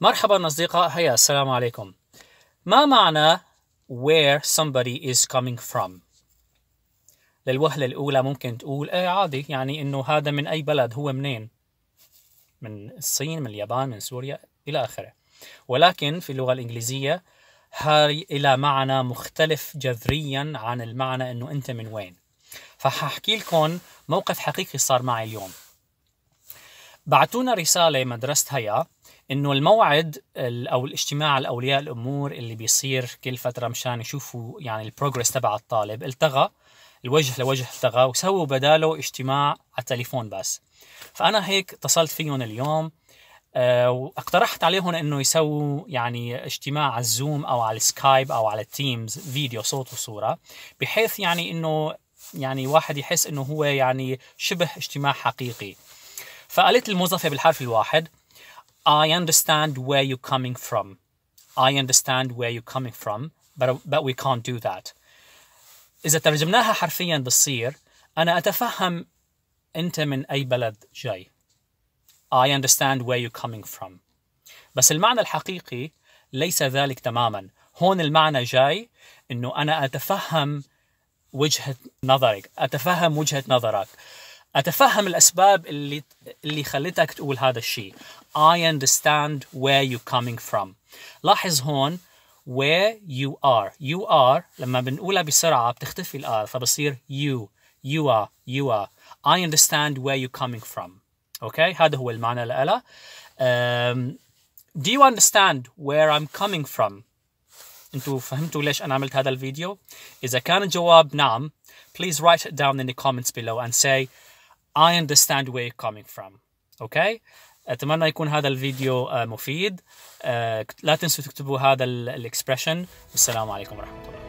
مرحبا أصدقاء هيا السلام عليكم ما معنى where somebody is coming from للوهلة الأولى ممكن تقول إيه عادي يعني إنه هذا من أي بلد هو منين من الصين من اليابان من سوريا إلى آخره ولكن في اللغة الإنجليزية هاي إلى معنى مختلف جذريا عن المعنى إنه أنت من وين فححكي لكم موقف حقيقي صار معي اليوم بعتونا رسالة مدرسة هيا انه الموعد او الاجتماع الاولياء الامور اللي بيصير كل فتره مشان يشوفوا يعني البروجرس تبع الطالب التغى الوجه لوجه التغى وسووا بداله اجتماع على التليفون بس فانا هيك اتصلت فيهم اليوم آه، واقترحت عليهم انه يسووا يعني اجتماع على الزوم او على السكايب او على التيمز فيديو صوت وصوره بحيث يعني انه يعني واحد يحس انه هو يعني شبه اجتماع حقيقي فقالت الموظفه بالحرف الواحد I understand where you're coming from. I understand where you're coming from, but, but we can't do that. Is that. إذا ترجمناها حرفيا بصير أنا أتفهم أنت من أي بلد جاي. I understand where you're coming from. بس المعنى الحقيقي ليس ذلك تماما. هون المعنى جاي إنه أنا أتفهم وجهة نظرك، أتفهم وجهة نظرك. اتفهم الاسباب اللي اللي خلتك تقول هذا الشيء I understand where you coming from لاحظ هون where you are you are لما بنقولها بسرعة بتختفي الآل فبصير you you are you are I understand where you coming from أوكي okay? هذا هو المعنى لألا um, do you understand where I'm coming from انتوا فهمتوا ليش أنا عملت هذا الفيديو إذا كان الجواب نعم please write it down in the comments below and say I understand where you're coming from okay اتمنى يكون هذا الفيديو آه، مفيد آه، لا تنسوا تكتبوا هذا الاكسبريشن والسلام عليكم ورحمه الله